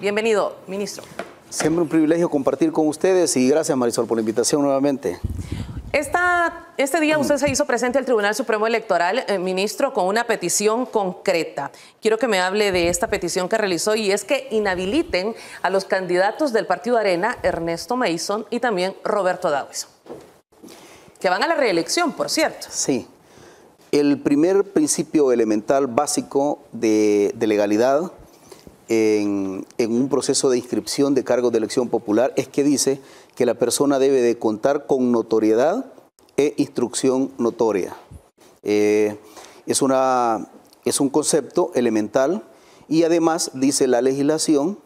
Bienvenido, ministro. Siempre un privilegio compartir con ustedes y gracias Marisol por la invitación nuevamente. este día mm. usted se hizo presente al Tribunal Supremo Electoral, eh, ministro, con una petición concreta. Quiero que me hable de esta petición que realizó y es que inhabiliten a los candidatos del Partido Arena, Ernesto Mason y también Roberto Davis, que van a la reelección, por cierto. Sí. El primer principio elemental básico de legalidad en, un proceso de inscripción de cargos de elección popular es que dice que la persona debe de contar con notoriedad e instrucción notoria. Eh, es, una, es un concepto elemental y además dice la legislación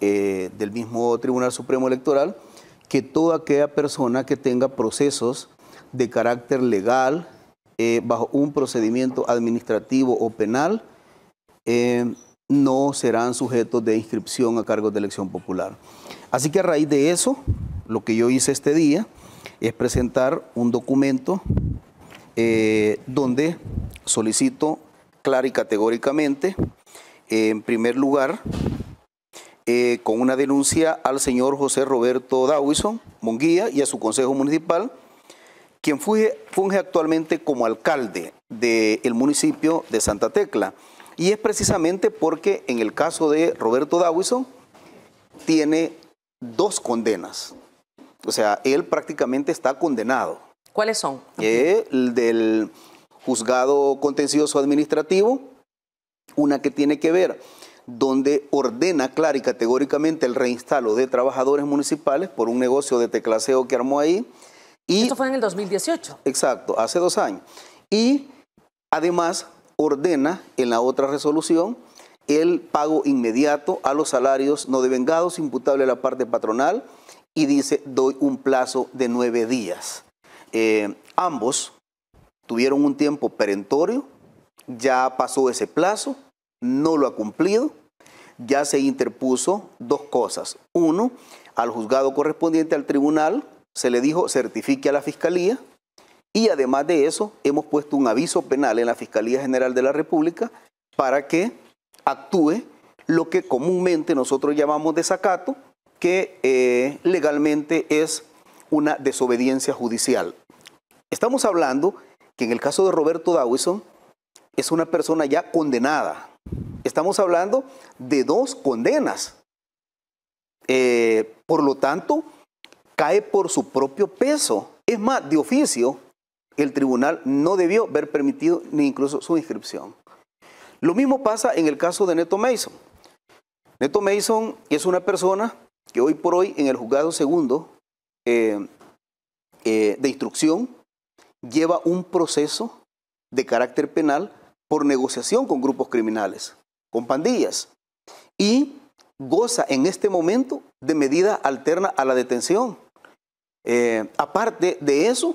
eh, del mismo Tribunal Supremo Electoral que toda aquella persona que tenga procesos de carácter legal eh, bajo un procedimiento administrativo o penal no serán sujetos de inscripción a cargo de elección popular. Así que a raíz de eso, lo que yo hice este día es presentar un documento eh, donde solicito clara y categóricamente, en primer lugar, eh, con una denuncia al señor José Roberto Dawison Monguía y a su Consejo Municipal, quien funge, actualmente como alcalde del municipio de Santa Tecla. Y es precisamente porque en el caso de Roberto Dawison tiene dos condenas. O sea, él prácticamente está condenado. ¿Cuáles son? Eh, el del juzgado contencioso administrativo, una que tiene que ver donde ordena clara y categóricamente el reinstalo de trabajadores municipales por un negocio de teclaseo que armó ahí. Y, Esto fue en el 2018. Exacto, hace dos años. Y además ordena en la otra resolución el pago inmediato a los salarios no devengados imputable a la parte patronal y dice doy un plazo de nueve días. Eh, ambos tuvieron un tiempo perentorio, ya pasó ese plazo, no lo ha cumplido, ya se interpuso dos cosas. Uno, al juzgado correspondiente al tribunal se le dijo certifique a la fiscalía y además de eso, hemos puesto un aviso penal en la Fiscalía General de la República para que actúe lo que comúnmente nosotros llamamos desacato, que eh, legalmente es una desobediencia judicial. Estamos hablando que en el caso de Roberto Dawison es una persona ya condenada. Estamos hablando de dos condenas. Eh, por lo tanto, cae por su propio peso. Es más, de oficio, el tribunal no debió haber permitido ni incluso su inscripción. Lo mismo pasa en el caso de Neto Mason. Neto Mason es una persona que hoy por hoy en el juzgado segundo eh, eh, de instrucción lleva un proceso de carácter penal por negociación con grupos criminales, con pandillas, y goza en este momento de medida alterna a la detención. Eh, aparte de eso,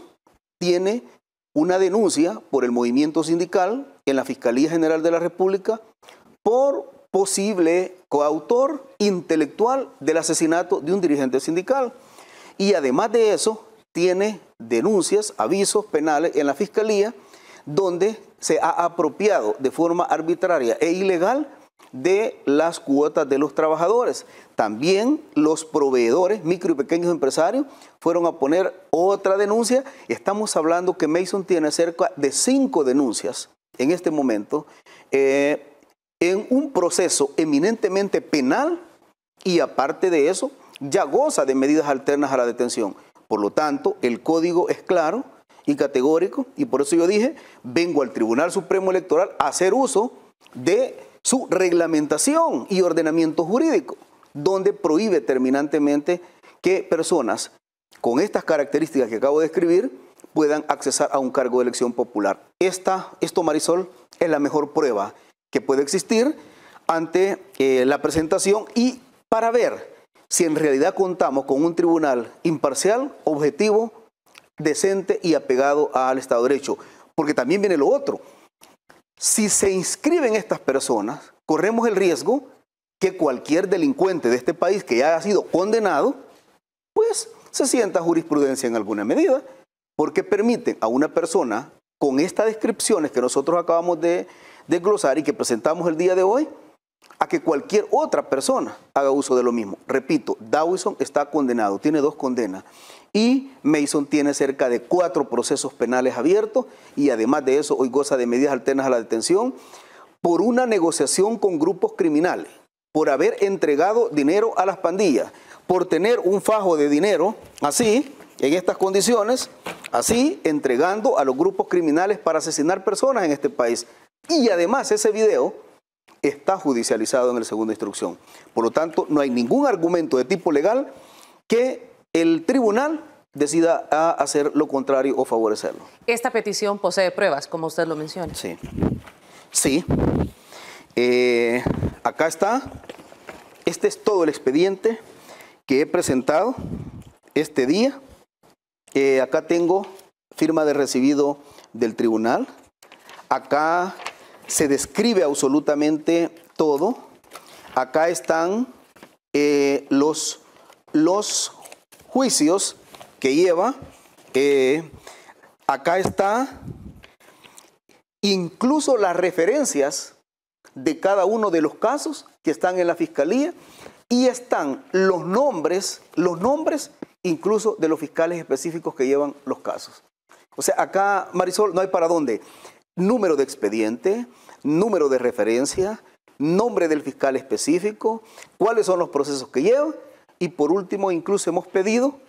tiene una denuncia por el movimiento sindical en la Fiscalía General de la República por posible coautor intelectual del asesinato de un dirigente sindical. Y además de eso, tiene denuncias, avisos penales en la Fiscalía, donde se ha apropiado de forma arbitraria e ilegal de las cuotas de los trabajadores. También los proveedores, micro y pequeños empresarios, fueron a poner otra denuncia. Estamos hablando que Mason tiene cerca de cinco denuncias en este momento eh, en un proceso eminentemente penal y aparte de eso ya goza de medidas alternas a la detención. Por lo tanto, el código es claro y categórico y por eso yo dije, vengo al Tribunal Supremo Electoral a hacer uso de su reglamentación y ordenamiento jurídico, donde prohíbe terminantemente que personas con estas características que acabo de escribir puedan accesar a un cargo de elección popular. Esta, esto, Marisol, es la mejor prueba que puede existir ante eh, la presentación y para ver si en realidad contamos con un tribunal imparcial, objetivo, decente y apegado al Estado de Derecho. Porque también viene lo otro. Si se inscriben estas personas, corremos el riesgo que cualquier delincuente de este país que ya haya sido condenado, pues se sienta jurisprudencia en alguna medida, porque permiten a una persona con estas descripciones que nosotros acabamos de desglosar y que presentamos el día de hoy, a que cualquier otra persona haga uso de lo mismo. Repito, Dawson está condenado, tiene dos condenas y Mason tiene cerca de cuatro procesos penales abiertos y además de eso hoy goza de medidas alternas a la detención por una negociación con grupos criminales, por haber entregado dinero a las pandillas, por tener un fajo de dinero así, en estas condiciones, así entregando a los grupos criminales para asesinar personas en este país. Y además ese video está judicializado en la segunda instrucción. Por lo tanto, no hay ningún argumento de tipo legal que el tribunal decida hacer lo contrario o favorecerlo. Esta petición posee pruebas, como usted lo menciona. Sí. Sí. Eh, acá está. Este es todo el expediente que he presentado este día. Eh, acá tengo firma de recibido del tribunal. Acá se describe absolutamente todo. Acá están eh, los, los juicios que lleva. acá está incluso las referencias de cada uno de los casos que están en la fiscalía y están los nombres, los nombres incluso de los fiscales específicos que llevan los casos. O sea, acá, Marisol, no hay para dónde. Número de expediente, número de referencia, nombre del fiscal específico, cuáles son los procesos que lleva y por último, incluso hemos pedido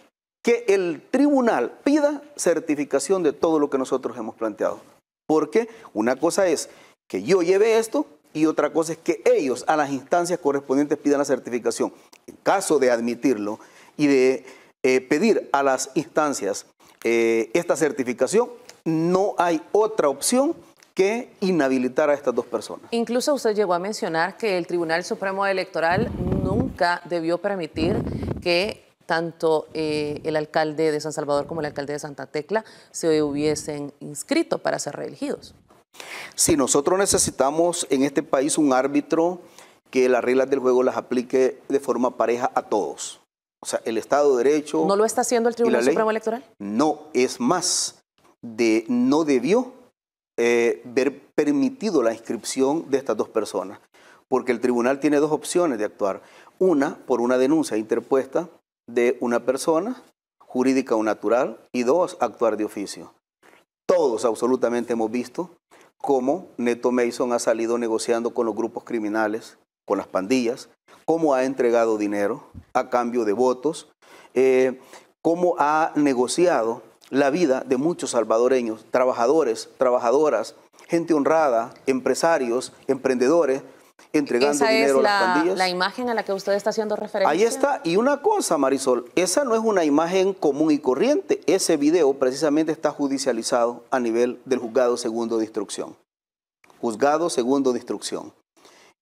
que el tribunal pida certificación de todo lo que nosotros hemos planteado. Porque una cosa es que yo lleve esto y otra cosa es que ellos a las instancias correspondientes pidan la certificación. En caso de admitirlo y de eh, pedir a las instancias eh, esta certificación, no hay otra opción que inhabilitar a estas dos personas. Incluso usted llegó a mencionar que el Tribunal Supremo Electoral nunca debió permitir que tanto eh, el alcalde de San Salvador como el alcalde de Santa Tecla se hubiesen inscrito para ser reelegidos. Sí, nosotros necesitamos en este país un árbitro que las reglas del juego las aplique de forma pareja a todos. O sea, el Estado de Derecho... ¿No lo está haciendo el Tribunal Supremo Electoral? No, es más, de, no debió eh, ver permitido la inscripción de estas dos personas, porque el tribunal tiene dos opciones de actuar. Una, por una denuncia interpuesta de una persona jurídica o natural, y dos, actuar de oficio. Todos absolutamente hemos visto cómo Neto Mason ha salido negociando con los grupos criminales, con las pandillas, cómo ha entregado dinero a cambio de votos, eh, cómo ha negociado la vida de muchos salvadoreños, trabajadores, trabajadoras, gente honrada, empresarios, emprendedores, entregando dinero a las pandillas. La imagen a la que usted está haciendo referencia. Ahí está. Y una cosa, Marisol, esa no es una imagen común y corriente. Ese video precisamente está judicializado a nivel del juzgado segundo de instrucción. Juzgado segundo de instrucción.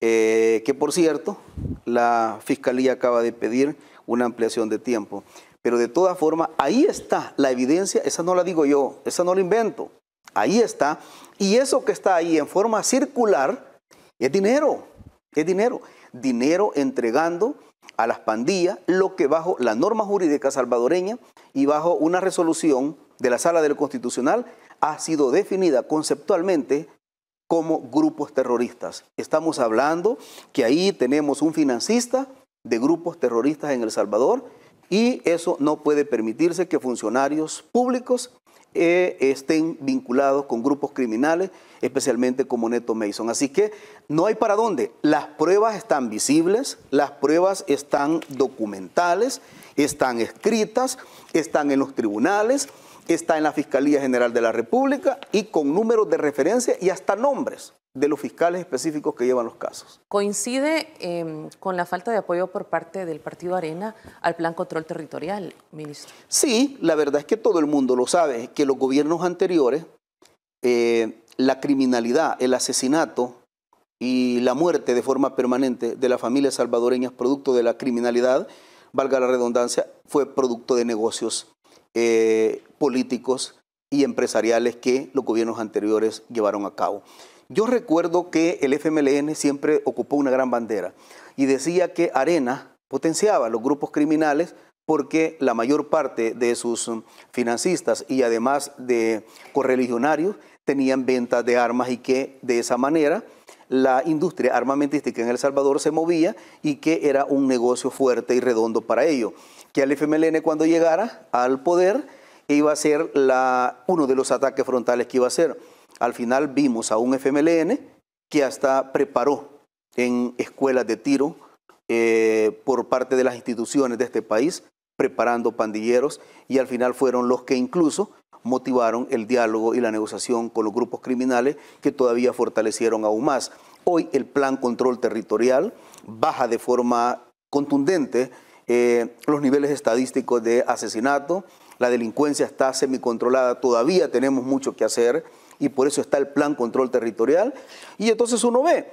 Eh, que por cierto, la fiscalía acaba de pedir una ampliación de tiempo. Pero de todas formas, ahí está la evidencia, esa no la digo yo, esa no la invento. Ahí está. Y eso que está ahí en forma circular es dinero, es dinero. Dinero entregando a las pandillas lo que bajo la norma jurídica salvadoreña y bajo una resolución de la Sala del Constitucional ha sido definida conceptualmente como grupos terroristas. Estamos hablando que ahí tenemos un financista de grupos terroristas en El Salvador y eso no puede permitirse que funcionarios públicos eh, estén vinculados con grupos criminales, especialmente como Neto Mason. Así que no hay para dónde. Las pruebas están visibles, las pruebas están documentales, están escritas, están en los tribunales está en la Fiscalía General de la República y con números de referencia y hasta nombres de los fiscales específicos que llevan los casos. Coincide em, con la falta de apoyo por parte del Partido Arena al Plan Control Territorial, ministro. Sí, la verdad es que todo el mundo lo sabe, que los gobiernos anteriores, eh, la criminalidad, el asesinato y la muerte de forma permanente de las familias salvadoreñas producto de la criminalidad, valga la redundancia, fue producto de negocios eh, políticos y empresariales que los gobiernos anteriores llevaron a cabo. Yo recuerdo que el FMLN siempre ocupó una gran bandera y decía que Arena potenciaba los grupos criminales porque la mayor parte de sus um, financistas y además de correligionarios tenían ventas de armas y que de esa manera la industria armamentística en El Salvador se movía y que era un negocio fuerte y redondo para ello. Que al FMLN cuando llegara al poder iba a ser la, uno de los ataques frontales que iba a ser Al final vimos a un FMLN que hasta preparó en escuelas de tiro eh, por parte de las instituciones de este país, preparando pandilleros y al final fueron los que incluso motivaron el diálogo y la negociación con los grupos criminales que todavía fortalecieron aún más. Hoy el plan control territorial baja de forma contundente eh, los niveles estadísticos de asesinato, la delincuencia está semicontrolada, todavía tenemos mucho que hacer y por eso está el plan control territorial. Y entonces uno ve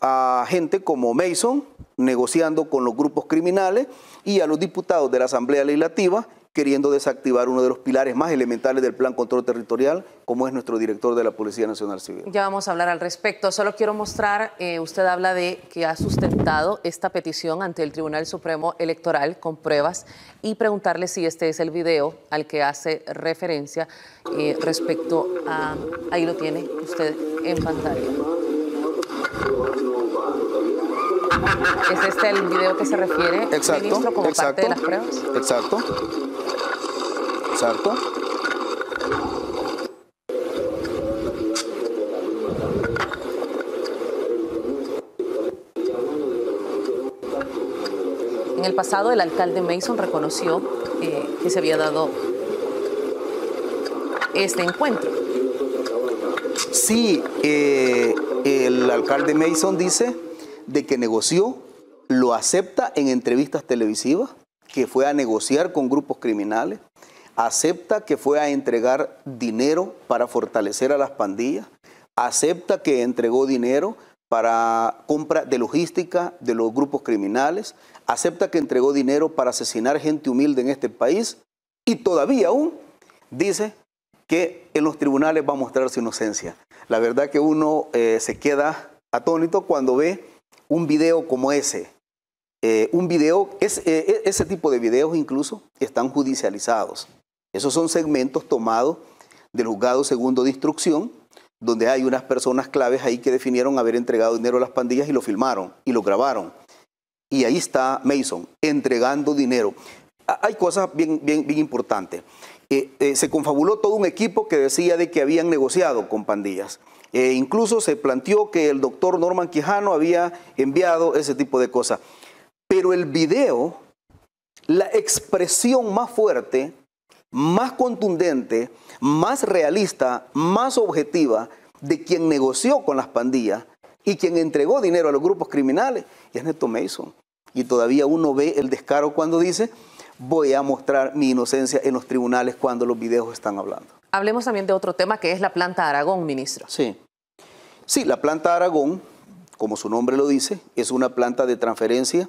a gente como Mason negociando con los grupos criminales y a los diputados de la Asamblea Legislativa queriendo desactivar uno de los pilares más elementales del plan control territorial, como es nuestro director de la Policía Nacional Civil. Ya vamos a hablar al respecto. Solo quiero mostrar, eh, usted habla de que ha sustentado esta petición ante el Tribunal Supremo Electoral con pruebas y preguntarle si este es el video al que hace referencia eh, respecto a... Ahí lo tiene usted en pantalla. ¿Es este el video que se refiere, exacto, ministro, como parte de las pruebas? Exacto. En el pasado, el alcalde Mason reconoció eh, que se había dado este encuentro. Sí, eh, el alcalde Mason dice de que negoció, lo acepta en entrevistas televisivas, que fue a negociar con grupos criminales, acepta que fue a entregar dinero para fortalecer a las pandillas, acepta que entregó dinero para compra de logística de los grupos criminales, acepta que entregó dinero para asesinar gente humilde en este país y todavía aún dice que en los tribunales va a mostrar su inocencia. La verdad que uno eh, se queda atónito cuando ve un video como ese. Eh, un video, eh, e-, ese tipo de videos incluso están judicializados. Esos son segmentos tomados del juzgado segundo de instrucción, donde hay unas personas claves ahí que definieron haber entregado dinero a las pandillas y lo filmaron y lo grabaron. Y ahí está Mason, entregando dinero. Hay cosas bien, bien, bien importantes. Eh, eh, se confabuló todo un equipo que decía de que habían negociado con pandillas. Eh, incluso se planteó que el doctor Norman Quijano había enviado ese tipo de cosas. Pero el video, la expresión más fuerte más contundente, más realista, más objetiva de quien negoció con las pandillas y quien entregó dinero a los grupos criminales, y es Neto Mason. Y todavía uno ve el descaro cuando dice, voy a mostrar mi inocencia en los tribunales cuando los videos están hablando. Hablemos también de otro tema que es la planta Aragón, ministro. Sí. Sí, la planta Aragón, como su nombre lo dice, es una planta de transferencia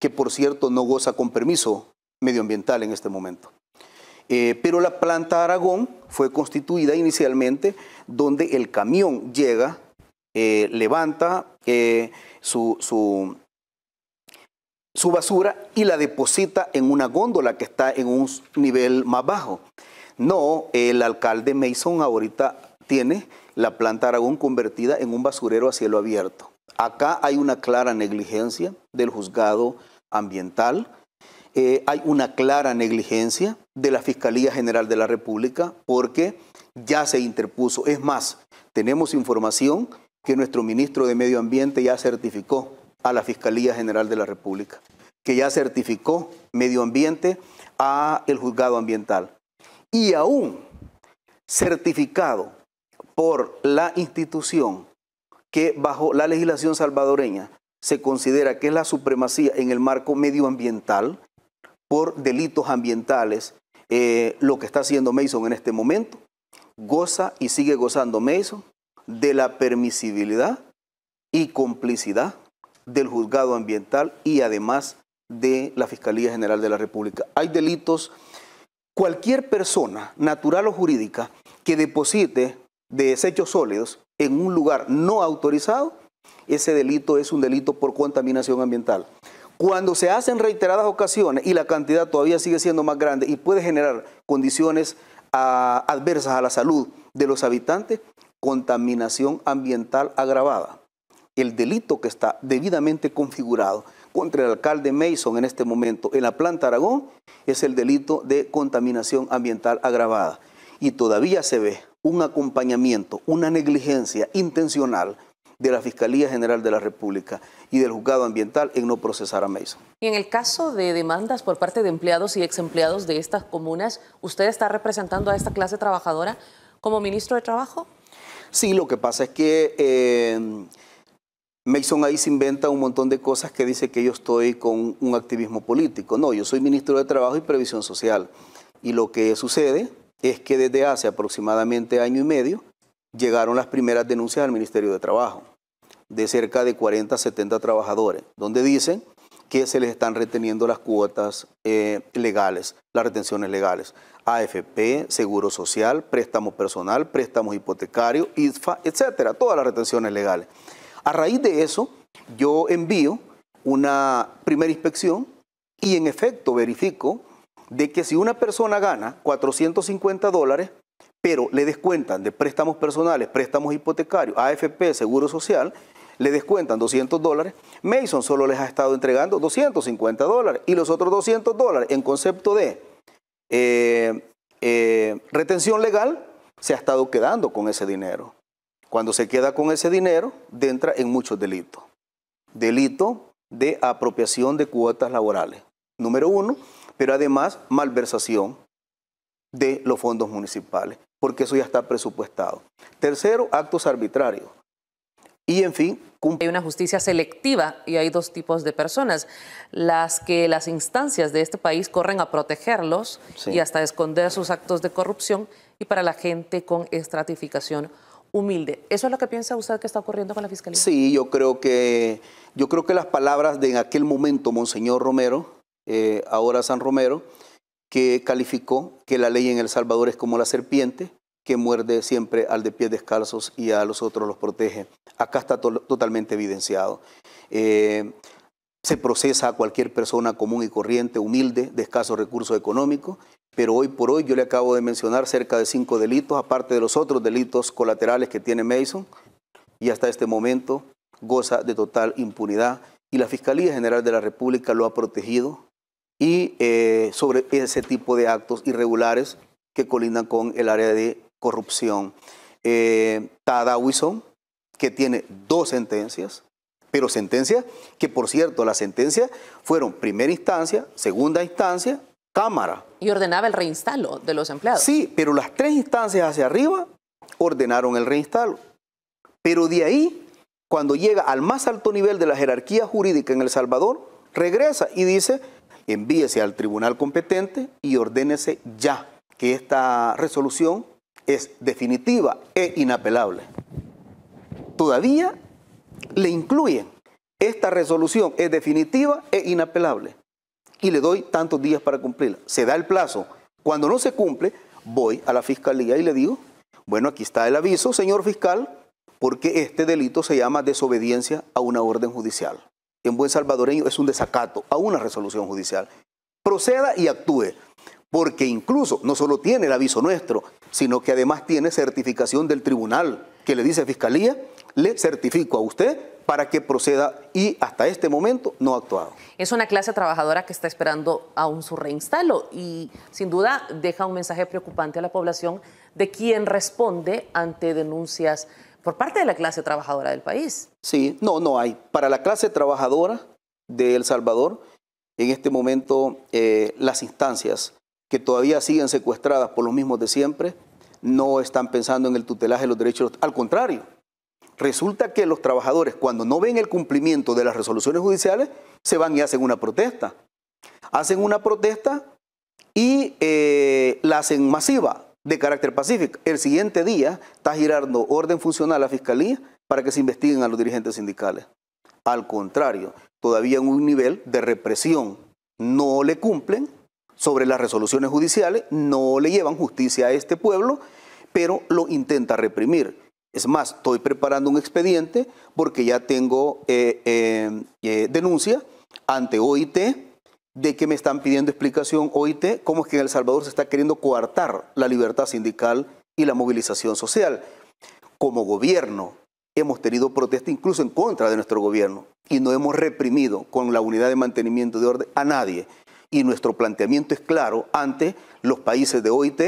que por cierto no goza con permiso medioambiental en este momento. Eh, pero la planta Aragón fue constituida inicialmente donde el camión llega, eh, levanta eh, su, su basura y la deposita en una góndola que está en un nivel más bajo. No, el alcalde Mason ahorita tiene la planta Aragón convertida en un basurero a cielo abierto. Acá hay una clara negligencia del juzgado ambiental eh, hay una clara negligencia de la Fiscalía General de la República porque ya se interpuso. Es más, tenemos información que nuestro ministro de Medio Ambiente ya certificó a la Fiscalía General de la República, que ya certificó medio ambiente a el juzgado ambiental. Y aún certificado por la institución que bajo la legislación salvadoreña se considera que es la supremacía en el marco medioambiental, por delitos ambientales, eh, lo que está haciendo Mason en este momento. Goza y sigue gozando Mason de la permisibilidad y complicidad del juzgado ambiental y además de la Fiscalía General de la República. Hay delitos, cualquier persona, natural o jurídica, que deposite desechos sólidos en un lugar no autorizado, ese delito es un delito por contaminación ambiental. Cuando se hacen reiteradas ocasiones y la cantidad todavía sigue siendo más grande y puede generar condiciones ah, adversas a la salud de los habitantes, contaminación ambiental agravada. El delito que está debidamente configurado contra el alcalde Mason en este momento en la planta Aragón es el delito de contaminación ambiental agravada. Y todavía se ve un acompañamiento, una negligencia intencional de la Fiscalía General de la República y del Juzgado Ambiental en no procesar a Mason. Y en el caso de demandas por parte de empleados y exempleados de estas comunas, ¿usted está representando a esta clase trabajadora como ministro de Trabajo? Sí, lo que pasa es que eh, Mason ahí se inventa un montón de cosas que dice que yo estoy con un activismo político. No, yo soy ministro de Trabajo y Previsión Social. Y lo que sucede es que desde hace aproximadamente año y medio llegaron las primeras denuncias al Ministerio de Trabajo de cerca de 40 a 70 trabajadores, donde dicen que se les están reteniendo las cuotas eh, legales, las retenciones legales, AFP, Seguro Social, préstamo personal, préstamo hipotecario, IFA etcétera, todas las retenciones legales. A raíz de eso, yo envío una primera inspección y en efecto verifico de que si una persona gana 450 dólares, pero le descuentan de préstamos personales, préstamos hipotecarios, AFP, Seguro Social, le descuentan 200 dólares, Mason solo les ha estado entregando 250 dólares y los otros 200 dólares en concepto de eh, eh, retención legal se ha estado quedando con ese dinero. Cuando se queda con ese dinero, entra en muchos delitos. Delito de apropiación de cuotas laborales, número uno, pero además malversación de los fondos municipales, porque eso ya está presupuestado. Tercero, actos arbitrarios y en fin, hay una justicia selectiva y hay dos tipos de personas, las que las instancias de este país corren a protegerlos y hasta esconder sus actos de corrupción y para la gente con estratificación humilde. ¿Eso es lo que piensa usted que está ocurriendo con la fiscalía? Sí, yo creo que yo creo que las palabras de en aquel momento monseñor Romero, eh, ahora San Romero, que calificó que la ley en El Salvador es como la serpiente, que muerde siempre al de pies descalzos y a los otros los protege. Acá está totalmente evidenciado. Eh, se procesa a cualquier persona común y corriente, humilde, de escasos recursos económicos, pero hoy por hoy yo le acabo de mencionar cerca de cinco delitos, aparte de los otros delitos colaterales que tiene Mason, y hasta este momento goza de total impunidad y la Fiscalía General de la República lo ha protegido y eh, sobre ese tipo de actos irregulares que colindan con el área de corrupción. Eh, Tada que tiene dos sentencias, pero sentencias que, por cierto, las sentencias fueron primera instancia, segunda instancia, Cámara. Y ordenaba el reinstalo de los empleados. Sí, pero las tres instancias hacia arriba ordenaron el reinstalo. Pero de ahí, cuando llega al más alto nivel de la jerarquía jurídica en El Salvador, regresa y dice, envíese al tribunal competente y ordénese ya que esta resolución es definitiva e inapelable. Todavía le incluyen, esta resolución es definitiva e inapelable y le doy tantos días para cumplirla. Se da el plazo. Cuando no se cumple, voy a la fiscalía y le digo, bueno, aquí está el aviso, señor fiscal, porque este delito se llama desobediencia a una orden judicial. En buen salvadoreño es un desacato a una resolución judicial. Proceda y actúe porque incluso no solo tiene el aviso nuestro, sino que además tiene certificación del tribunal que le dice Fiscalía, le certifico a usted para que proceda y hasta este momento no ha actuado. Es una clase trabajadora que está esperando aún su reinstalo y sin duda deja un mensaje preocupante a la población de quién responde ante denuncias por parte de la clase trabajadora del país. Sí, no, no hay. Para la clase trabajadora de El Salvador, en este momento eh, las instancias que todavía siguen secuestradas por los mismos de siempre, no están pensando en el tutelaje de los derechos. Al contrario, resulta que los trabajadores, cuando no ven el cumplimiento de las resoluciones judiciales, se van y hacen una protesta. Hacen una protesta y eh, la hacen masiva, de carácter pacífico. El siguiente día está girando orden funcional a la Fiscalía para que se investiguen a los dirigentes sindicales. Al contrario, todavía en un nivel de represión no le cumplen sobre las resoluciones judiciales, no le llevan justicia a este pueblo, pero lo intenta reprimir. Es más, estoy preparando un expediente porque ya tengo eh, eh, eh, denuncia ante OIT de que me están pidiendo explicación OIT cómo es que en El Salvador se está queriendo coartar la libertad sindical y la movilización social. Como gobierno hemos tenido protesta incluso en contra de nuestro gobierno y no hemos reprimido con la unidad de mantenimiento de orden a nadie y nuestro planteamiento es claro ante los países de OIT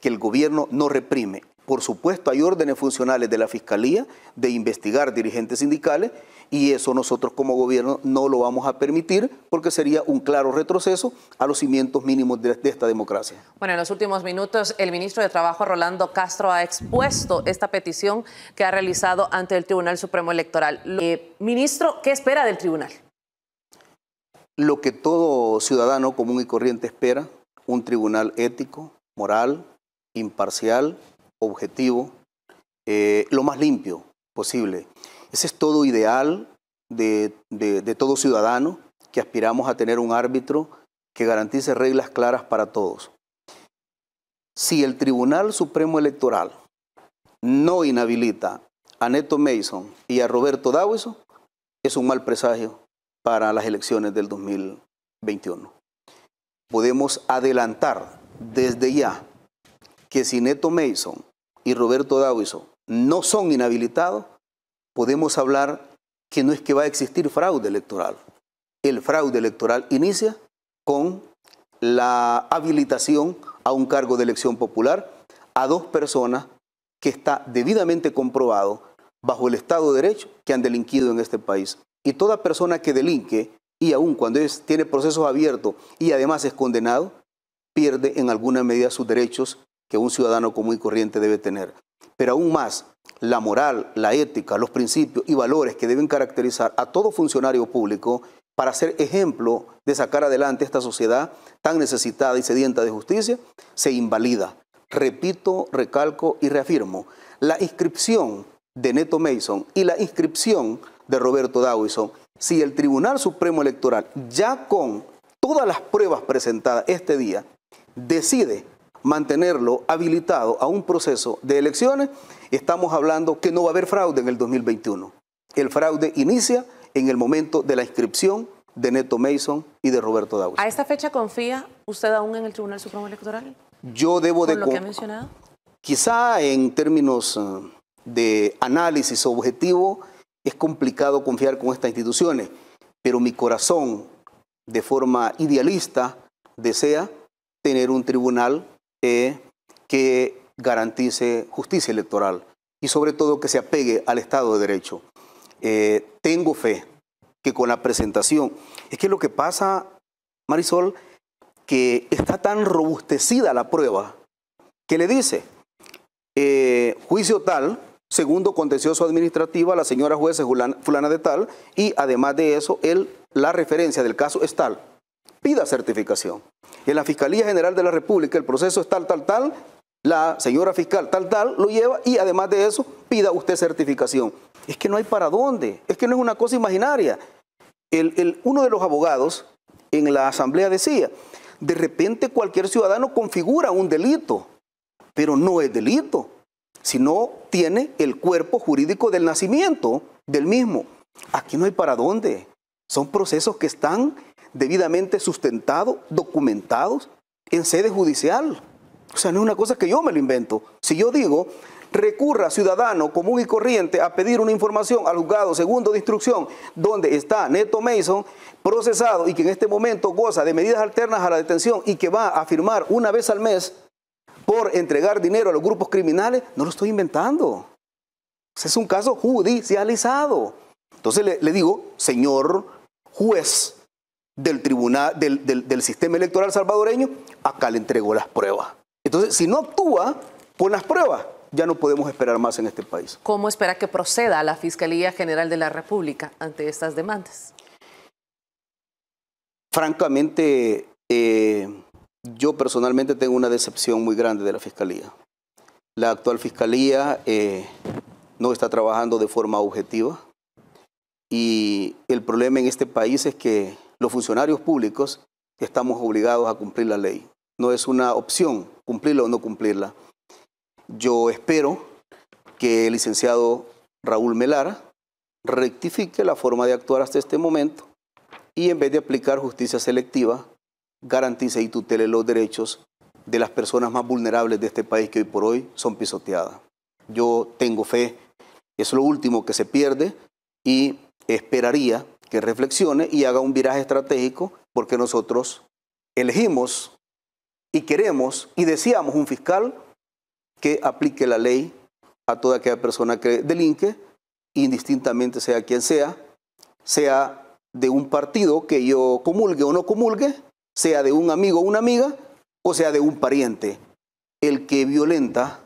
que el gobierno no reprime. Por supuesto, hay órdenes funcionales de la Fiscalía de investigar dirigentes sindicales y eso nosotros como gobierno no lo vamos a permitir porque sería un claro retroceso a los cimientos mínimos de, esta democracia. Bueno, en los últimos minutos el ministro de Trabajo, Rolando Castro, ha expuesto esta petición que ha realizado ante el Tribunal Supremo Electoral. Eh, ministro, ¿qué espera del tribunal? lo que todo ciudadano común y corriente espera, un tribunal ético, moral, imparcial, objetivo, eh, lo más limpio posible. Ese es todo ideal de, todo ciudadano que aspiramos a tener un árbitro que garantice reglas claras para todos. Si el Tribunal Supremo Electoral no inhabilita a Neto Mason y a Roberto Dawes, es un mal presagio para las elecciones del 2021. Podemos adelantar desde ya que si Neto Mason y Roberto Davison no son inhabilitados, podemos hablar que no es que va a existir fraude electoral. El fraude electoral inicia con la habilitación a un cargo de elección popular a dos personas que está debidamente comprobado bajo el Estado de Derecho que han delinquido en este país. Y toda persona que delinque, y aun cuando es, tiene procesos abiertos y además es condenado, pierde en alguna medida sus derechos que un ciudadano común y corriente debe tener. Pero aún más, la moral, la ética, los principios y valores que deben caracterizar a todo funcionario público para ser ejemplo de sacar adelante esta sociedad tan necesitada y sedienta de justicia, se invalida. Repito, recalco y reafirmo, la inscripción de Neto Mason y la inscripción de Roberto Dawison, si el Tribunal Supremo Electoral, ya con todas las pruebas presentadas este día, decide mantenerlo habilitado a un proceso de elecciones, estamos hablando que no va a haber fraude en el 2021. El fraude inicia en el momento de la inscripción de Neto Mason y de Roberto Dawson. ¿A esta fecha confía usted aún en el Tribunal Supremo Electoral? Yo debo de... lo que ha mencionado? Quizá en términos eh, de análisis objetivo, es complicado confiar con estas instituciones, pero mi corazón, de forma idealista, desea tener un tribunal eh, que garantice justicia electoral y sobre todo que se apegue al Estado de Derecho. Eh, tengo fe que con la presentación, es que lo que pasa, Marisol, que está tan robustecida la prueba que le dice, eh, juicio tal, Segundo, contencioso administrativa, la señora jueza fulana de tal. Y además de eso, el la referencia del caso es tal. Pida certificación. En la Fiscalía General de la República el proceso es tal, tal, tal. La señora fiscal tal, tal lo lleva y además de eso pida usted certificación. Es que no hay para dónde. Es que no es una cosa imaginaria. El, el, uno de los abogados en la asamblea decía, de repente cualquier ciudadano configura un delito, pero no es delito si no tiene el cuerpo jurídico del nacimiento del mismo. Aquí no hay para dónde. Son procesos que están debidamente sustentados, documentados en sede judicial. O sea, no es una cosa que yo me lo invento. Si yo digo, recurra ciudadano común y corriente a pedir una información al juzgado segundo de instrucción, donde está Neto Mason procesado y que en este momento goza de medidas alternas a la detención y que va a firmar una vez al mes por entregar dinero a los grupos criminales, no lo estoy inventando. Ese Es un caso judicializado. Entonces le, digo, señor juez del, tribunal, del, sistema electoral salvadoreño, acá le entregó las pruebas. Entonces, si no actúa con las pruebas, ya no podemos esperar más en este país. ¿Cómo espera que proceda la Fiscalía General de la República ante estas demandas? Francamente, eh, yo personalmente tengo una decepción muy grande de la Fiscalía. La actual Fiscalía eh, no está trabajando de forma objetiva y el problema en este país es que los funcionarios públicos estamos obligados a cumplir la ley. No es una opción cumplirla o no cumplirla. Yo espero que el licenciado Raúl Melara rectifique la forma de actuar hasta este momento y en vez de aplicar justicia selectiva, garantice y tutele los derechos de las personas más vulnerables de este país que hoy por hoy son pisoteadas. Yo tengo fe, es lo último que se pierde y esperaría que reflexione y haga un viraje estratégico porque nosotros elegimos y queremos y deseamos un fiscal que aplique la ley a toda aquella persona que delinque, indistintamente sea quien sea, sea de un partido que yo comulgue o no comulgue, sea de un amigo o una amiga, o sea de un pariente. El que violenta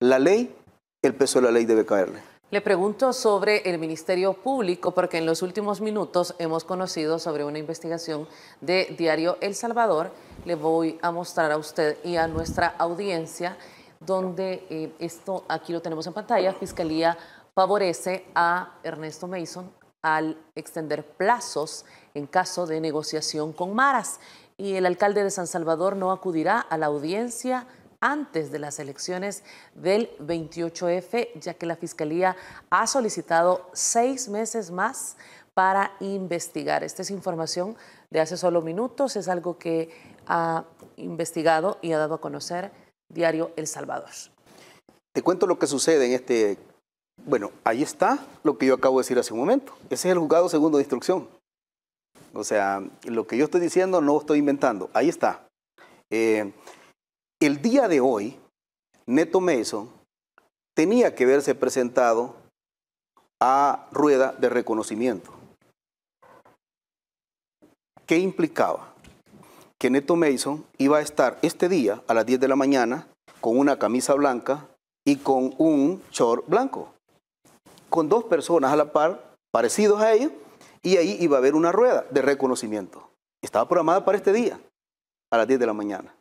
la ley, el peso de la ley debe caerle. Le pregunto sobre el Ministerio Público porque en los últimos minutos hemos conocido sobre una investigación de Diario El Salvador. Le voy a mostrar a usted y a nuestra audiencia donde eh, esto aquí lo tenemos en pantalla. Fiscalía favorece a Ernesto Mason al extender plazos en caso de negociación con Maras y el alcalde de San Salvador no acudirá a la audiencia antes de las elecciones del 28F, ya que la Fiscalía ha solicitado seis meses más para investigar. Esta es información de hace solo minutos, es algo que ha investigado y ha dado a conocer Diario El Salvador. Te cuento lo que sucede en este... Bueno, ahí está lo que yo acabo de decir hace un momento. Ese es el juzgado segundo de instrucción. O sea, lo que yo estoy diciendo no lo estoy inventando. Ahí está. Eh, el día de hoy, Neto Mason tenía que verse presentado a rueda de reconocimiento. ¿Qué implicaba? Que Neto Mason iba a estar este día a las 10 de la mañana con una camisa blanca y con un short blanco, con dos personas a la par parecidos a ellos y ahí iba a haber una rueda de reconocimiento. Estaba programada para este día, a las 10 de la mañana.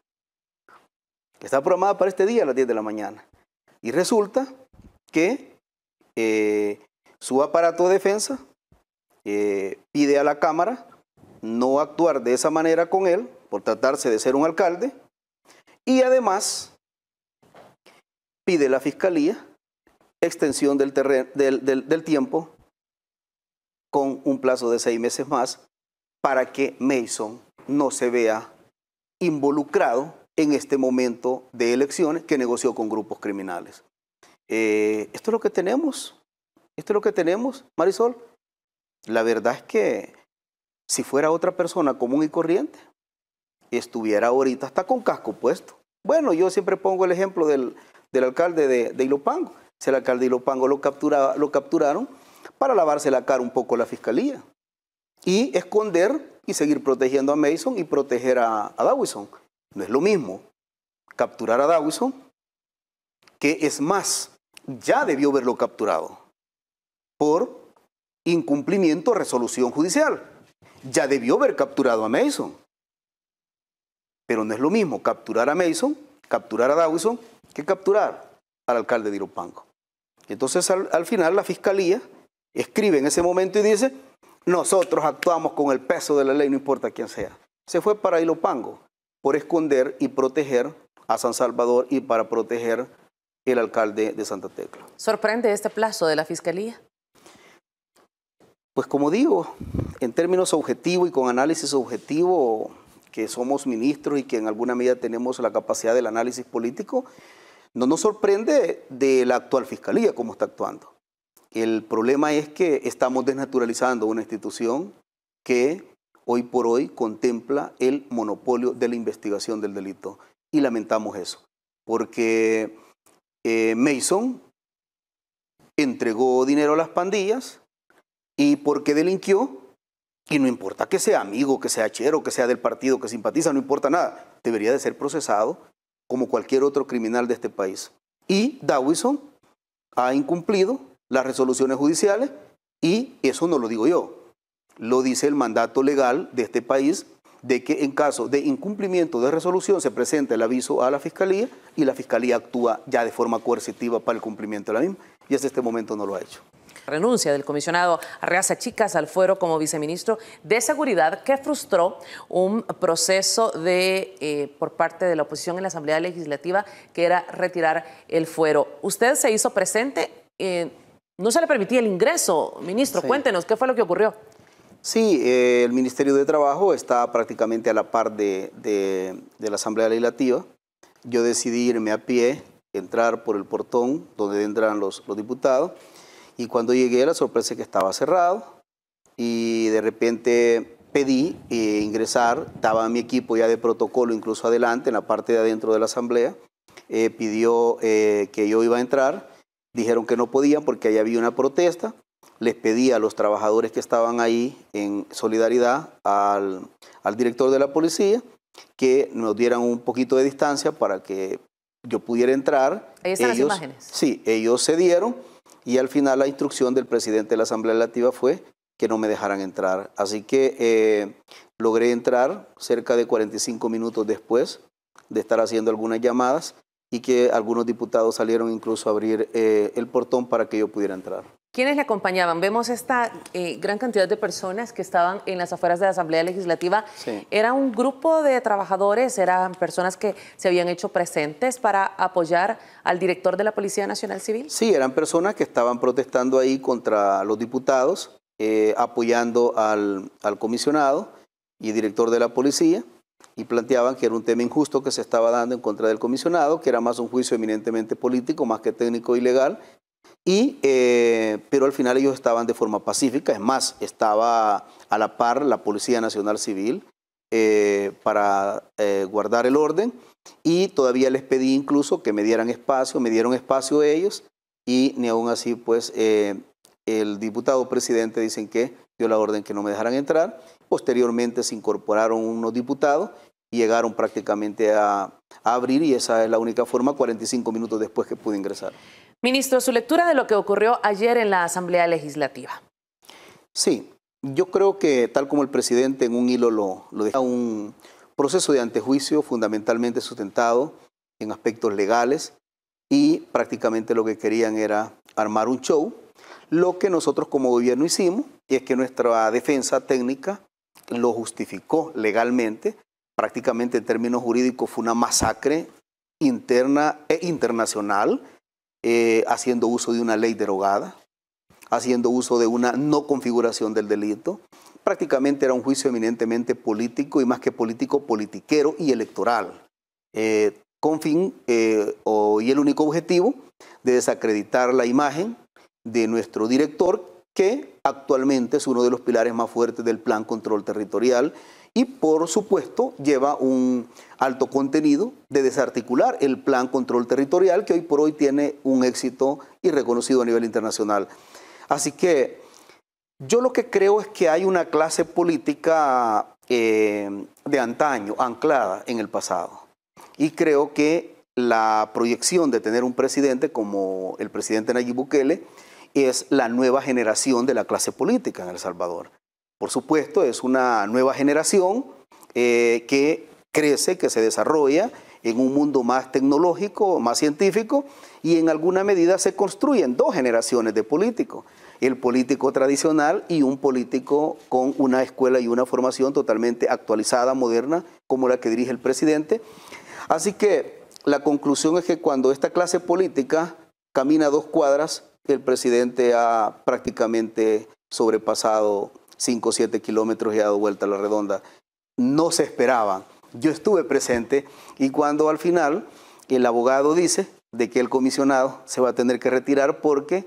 Estaba programada para este día, a las 10 de la mañana. Y resulta que eh, su aparato de defensa eh, pide a la Cámara no actuar de esa manera con él, por tratarse de ser un alcalde, y además pide la Fiscalía extensión del tiempo con un plazo de seis meses más para que Mason no se vea involucrado en este momento de elecciones que negoció con grupos criminales. Eh, esto es lo que tenemos, esto es lo que tenemos, Marisol. La verdad es que si fuera otra persona común y corriente, estuviera ahorita hasta con casco puesto. Bueno, yo siempre pongo el ejemplo del, alcalde de, Ilopango. Si el alcalde de Ilopango lo, lo capturaron para lavarse la cara un poco la fiscalía y esconder y seguir protegiendo a Mason y proteger a, a No es lo mismo capturar a Dawson, que es más, ya debió haberlo capturado por incumplimiento de resolución judicial. Ya debió haber capturado a Mason. Pero no es lo mismo capturar a Mason, capturar a Dawson, que capturar al alcalde de Iropango. Entonces, al final, la fiscalía escribe en ese momento y dice, nosotros actuamos con el peso de la ley, no importa quién sea. Se fue para Ilopango por esconder y proteger a San Salvador y para proteger el alcalde de Santa Tecla. ¿Sorprende este plazo de la Fiscalía? Pues como digo, en términos objetivos y con análisis objetivo, que somos ministros y que en alguna medida tenemos la capacidad del análisis político, no nos sorprende de la actual Fiscalía cómo está actuando. El problema es que estamos desnaturalizando una institución que hoy por hoy contempla el monopolio de la investigación del delito. Y lamentamos eso, porque eh, Mason entregó dinero a las pandillas y porque delinquió, y no importa que sea amigo, que sea chero, que sea del partido, que simpatiza, no importa nada, debería de ser procesado como cualquier otro criminal de este país. Y Dawison ha incumplido las resoluciones judiciales y eso no lo digo yo, lo dice el mandato legal de este país de que en caso de incumplimiento de resolución se presenta el aviso a la Fiscalía y la Fiscalía actúa ya de forma coercitiva para el cumplimiento de la misma y hasta este momento no lo ha hecho. Renuncia del comisionado Arreaza Chicas al fuero como viceministro de Seguridad que frustró un proceso de eh, por parte de la oposición en la Asamblea Legislativa que era retirar el fuero. Usted se hizo presente. Eh, no se le permitía el ingreso. Ministro, cuéntenos, ¿qué fue lo que ocurrió? Sí, eh, el Ministerio de Trabajo está prácticamente a la par de, la Asamblea Legislativa. Yo decidí irme a pie, entrar por el portón donde entran los, diputados y cuando llegué la sorpresa es que estaba cerrado y de repente pedí eh, ingresar, estaba mi equipo ya de protocolo incluso adelante, en la parte de adentro de la Asamblea, eh, pidió que yo iba a entrar Dijeron que no podían porque ahí había una protesta. Les pedí a los trabajadores que estaban ahí en solidaridad al, director de la policía que nos dieran un poquito de distancia para que yo pudiera entrar. Ahí están ellos, las imágenes. Sí, ellos cedieron y al final la instrucción del presidente de la Asamblea Legislativa fue que no me dejaran entrar. Así que eh, logré entrar cerca de 45 minutos después de estar haciendo algunas llamadas y que algunos diputados salieron incluso a abrir eh, el portón para que yo pudiera entrar. ¿Quiénes le acompañaban? Vemos esta eh, gran cantidad de personas que estaban en las afueras de la Asamblea Legislativa. Era un grupo de trabajadores, eran personas que se habían hecho presentes para apoyar al director de la Policía Nacional Civil. Sí, eran personas que estaban protestando ahí contra los diputados, eh, apoyando al, al comisionado y director de la policía y planteaban que era un tema injusto que se estaba dando en contra del comisionado, que era más un juicio eminentemente político, más que técnico y legal, eh, pero al final ellos estaban de forma pacífica, es más, estaba a la par la Policía Nacional Civil eh, para eh, guardar el orden y todavía les pedí incluso que me dieran espacio, me dieron espacio ellos y ni aún así pues el diputado presidente dicen que dio la orden que no me dejaran entrar Posteriormente se incorporaron unos diputados y llegaron prácticamente a, abrir y esa es la única forma 45 minutos después que pude ingresar. Ministro, su lectura de lo que ocurrió ayer en la Asamblea Legislativa. Sí, yo creo que tal como el presidente en un hilo lo, lo deja, un proceso de antejuicio fundamentalmente sustentado en aspectos legales y prácticamente lo que querían era armar un show. Lo que nosotros como gobierno hicimos es que nuestra defensa técnica lo justificó legalmente. Prácticamente en términos jurídicos fue una masacre interna e internacional, eh, haciendo uso de una ley derogada, haciendo uso de una no configuración del delito. Prácticamente era un juicio eminentemente político y más que político, politiquero y electoral, eh, con fin eh, y el único objetivo de desacreditar la imagen de nuestro director que actualmente es uno de los pilares más fuertes del Plan Control Territorial y por supuesto lleva un alto contenido de desarticular el Plan Control Territorial que hoy por hoy tiene un éxito y reconocido a nivel internacional. Así que yo lo que creo es que hay una clase política eh, de antaño, anclada en el pasado. Y creo que la proyección de tener un presidente como el presidente Nayib Bukele, es la nueva generación de la clase política en El Salvador. Por supuesto, es una nueva generación eh, que crece, que se desarrolla en un mundo más tecnológico, más científico, y en alguna medida se construyen dos generaciones de políticos, el político tradicional y un político con una escuela y una formación totalmente actualizada, moderna, como la que dirige el presidente. Así que la conclusión es que cuando esta clase política camina dos cuadras, el presidente ha prácticamente sobrepasado 5 o 7 kilómetros y ha dado vuelta a la redonda. No se esperaba. Yo estuve presente y cuando al final el abogado dice de que el comisionado se va a tener que retirar porque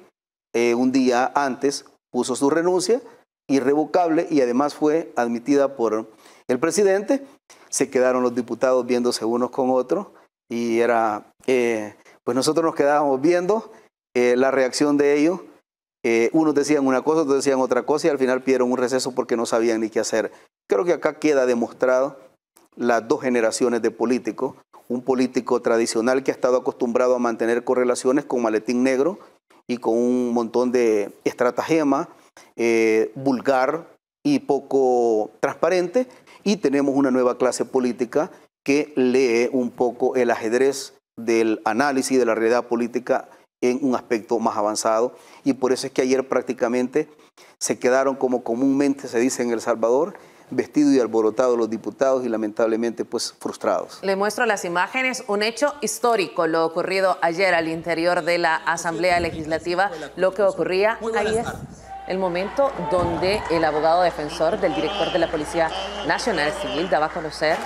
eh, un día antes puso su renuncia irrevocable y además fue admitida por el presidente, se quedaron los diputados viéndose unos con otros y era, eh, pues nosotros nos quedábamos viendo eh, la reacción de ellos. unos decían una cosa, otros decían otra cosa y al final pidieron un receso porque no sabían ni qué hacer. Creo que acá queda demostrado las dos generaciones de políticos. Un político tradicional que ha estado acostumbrado a mantener correlaciones con maletín negro y con un montón de estratagema eh, vulgar y poco transparente. Y tenemos una nueva clase política que lee un poco el ajedrez del análisis de la realidad política un aspecto más avanzado. Y por eso es que ayer prácticamente se quedaron, como comúnmente se dice en El Salvador, vestidos y alborotados los diputados y lamentablemente pues frustrados. Le muestro las imágenes, un hecho histórico, lo ocurrido ayer al interior de la Asamblea Legislativa, lo que ocurría ahí es El momento donde el abogado defensor del director de la Policía Nacional Civil daba a conocer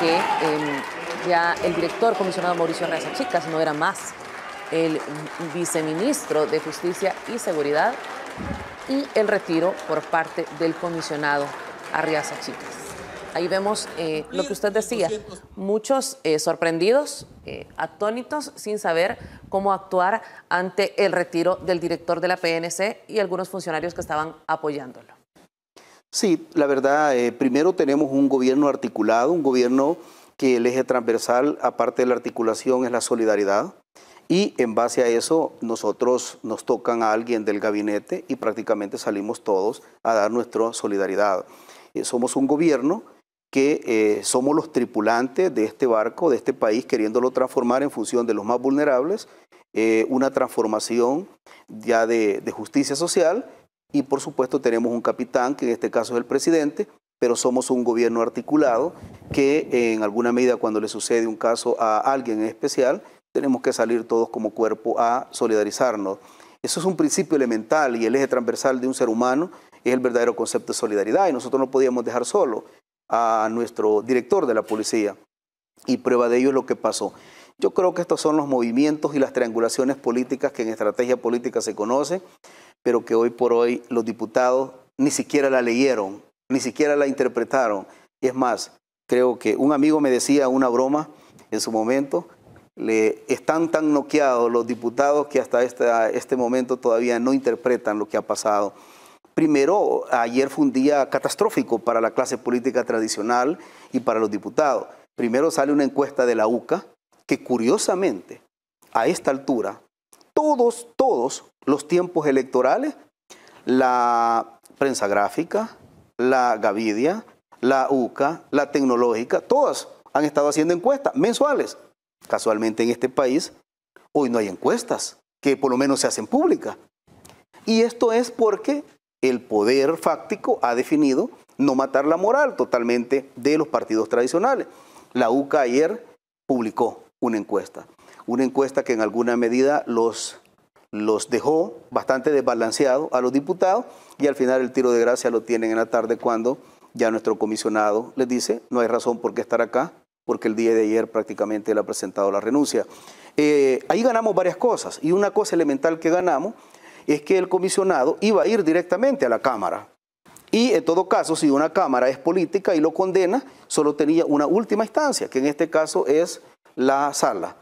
que em, ya el director comisionado Mauricio Reza Chicas no era más el viceministro de Justicia y Seguridad y el retiro por parte del comisionado Arriaza Chicas. Ahí vemos eh, lo que usted decía, muchos eh, sorprendidos, eh, atónitos, sin saber cómo actuar ante el retiro del director de la PNC y algunos funcionarios que estaban apoyándolo. Sí, la verdad, primero tenemos un gobierno articulado, un gobierno que el eje transversal, aparte de la articulación, es la solidaridad. Y en base a eso, nosotros nos tocan a alguien del gabinete y prácticamente salimos todos a dar nuestra solidaridad. Eh, somos un gobierno que eh, somos los tripulantes de este barco, de este país, queriéndolo transformar en función de los más vulnerables, eh, una transformación ya de, de justicia social y por supuesto tenemos un capitán, que en este caso es el presidente, pero somos un gobierno articulado que en alguna medida cuando le sucede un caso a alguien en especial, tenemos que salir todos como cuerpo a solidarizarnos. Eso es un principio elemental y el eje transversal de un ser humano es el verdadero concepto de solidaridad y nosotros no podíamos dejar solo a nuestro director de la policía y prueba de ello es lo que pasó. Yo creo que estos son los movimientos y las triangulaciones políticas que en estrategia política se conoce, pero que hoy por hoy los diputados ni siquiera la leyeron, ni siquiera la interpretaron. Y es más, creo que un amigo me decía una broma en su momento, le, están tan noqueados los diputados que hasta este, este momento todavía no interpretan lo que ha pasado. Primero, ayer fue un día catastrófico para la clase política tradicional y para los diputados. Primero sale una encuesta de la UCA que curiosamente, a esta altura, todos, todos los tiempos electorales, la prensa gráfica, la Gavidia, la UCA, la tecnológica, todas han estado haciendo encuestas mensuales. Casualmente en este país, hoy no hay encuestas, que por lo menos se hacen públicas. Y esto es porque el poder fáctico ha definido no matar la moral totalmente de los partidos tradicionales. La UCA ayer publicó una encuesta, una encuesta que en alguna medida los, los dejó bastante desbalanceados a los diputados y al final el tiro de gracia lo tienen en la tarde cuando ya nuestro comisionado les dice, no hay razón por qué estar acá, porque el día de ayer prácticamente él ha presentado la renuncia. Eh, ahí ganamos varias cosas y una cosa elemental que ganamos es que el comisionado iba a ir directamente a la Cámara. Y en todo caso, si una Cámara es política y lo condena, solo tenía una última instancia, que en este caso es la sala.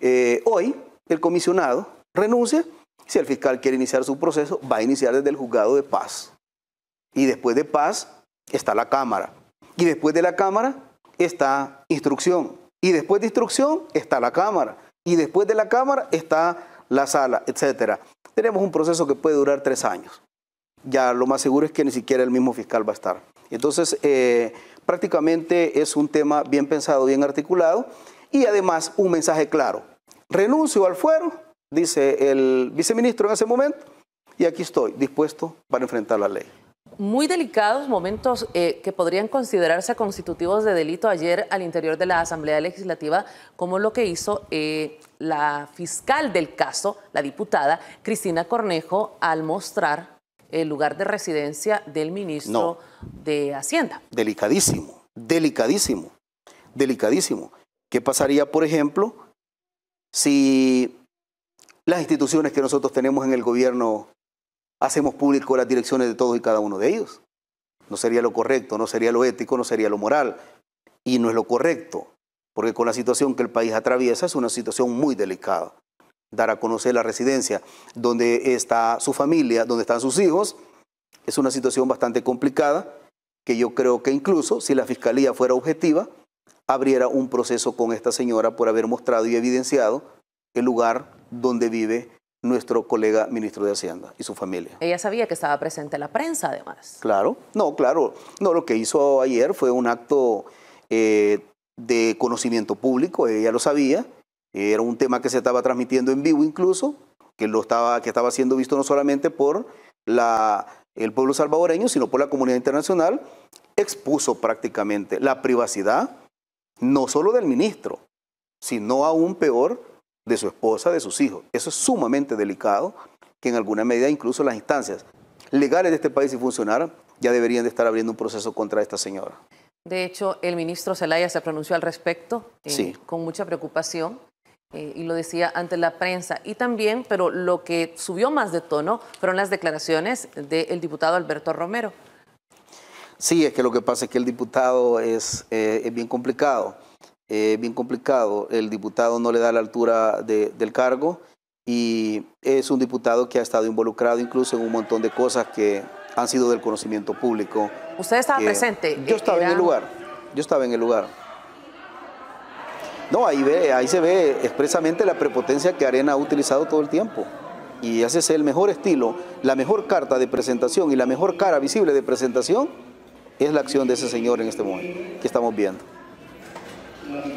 Eh, hoy el comisionado renuncia, si el fiscal quiere iniciar su proceso, va a iniciar desde el juzgado de paz. Y después de paz está la Cámara. Y después de la Cámara está instrucción. Y después de instrucción está la cámara. Y después de la cámara está la sala, etc. Tenemos un proceso que puede durar tres años. Ya lo más seguro es que ni siquiera el mismo fiscal va a estar. Entonces, eh, prácticamente es un tema bien pensado, bien articulado y además un mensaje claro. Renuncio al fuero, dice el viceministro en ese momento, y aquí estoy, dispuesto para enfrentar la ley muy delicados momentos eh, que podrían considerarse constitutivos de delito ayer al interior de la Asamblea Legislativa, como lo que hizo eh, la fiscal del caso, la diputada Cristina Cornejo, al mostrar el lugar de residencia del ministro de Hacienda. Delicadísimo, delicadísimo, delicadísimo. ¿Qué pasaría, por ejemplo, si las instituciones que nosotros tenemos en el gobierno hacemos público las direcciones de todos y cada uno de ellos. No sería lo correcto, no sería lo ético, no sería lo moral. Y no es lo correcto, porque con la situación que el país atraviesa es una situación muy delicada. Dar a conocer la residencia donde está su familia, donde están sus hijos, es una situación bastante complicada que yo creo que incluso si la fiscalía fuera objetiva, abriera un proceso con esta señora por haber mostrado y evidenciado el lugar donde vive nuestro colega ministro de Hacienda y su familia. Ella sabía que estaba presente la prensa, además. Claro, no, claro. No, lo que hizo ayer fue un acto eh, de conocimiento público, ella lo sabía. Era un tema que se estaba transmitiendo en vivo incluso, que, lo estaba, que estaba siendo visto no solamente por la, el pueblo salvadoreño, sino por la comunidad internacional. Expuso prácticamente la privacidad, no solo del ministro, sino aún peor de su esposa, de sus hijos. Eso es sumamente delicado, que en alguna medida incluso las instancias legales de este país, si funcionaran, ya deberían de estar abriendo un proceso contra esta señora. De hecho, el ministro Zelaya se pronunció al respecto eh, con mucha preocupación eh, y lo decía ante la prensa. Y también, pero lo que subió más de tono fueron las declaraciones del diputado Alberto Romero. Sí, es que lo que pasa es que el diputado es, eh, es bien complicado. Eh, bien complicado. El diputado no le da la altura del cargo y es un diputado que ha estado involucrado incluso en un montón de cosas que han sido del conocimiento público. ¿Usted estaba eh, presente? Yo eh, estaba en el lugar. Yo estaba en el lugar. No, ahí, ahí se ve expresamente la prepotencia que Arena ha utilizado todo el tiempo. Y ese es el mejor estilo, la mejor carta de presentación y la mejor cara visible de presentación es la acción de ese señor en este momento que estamos viendo.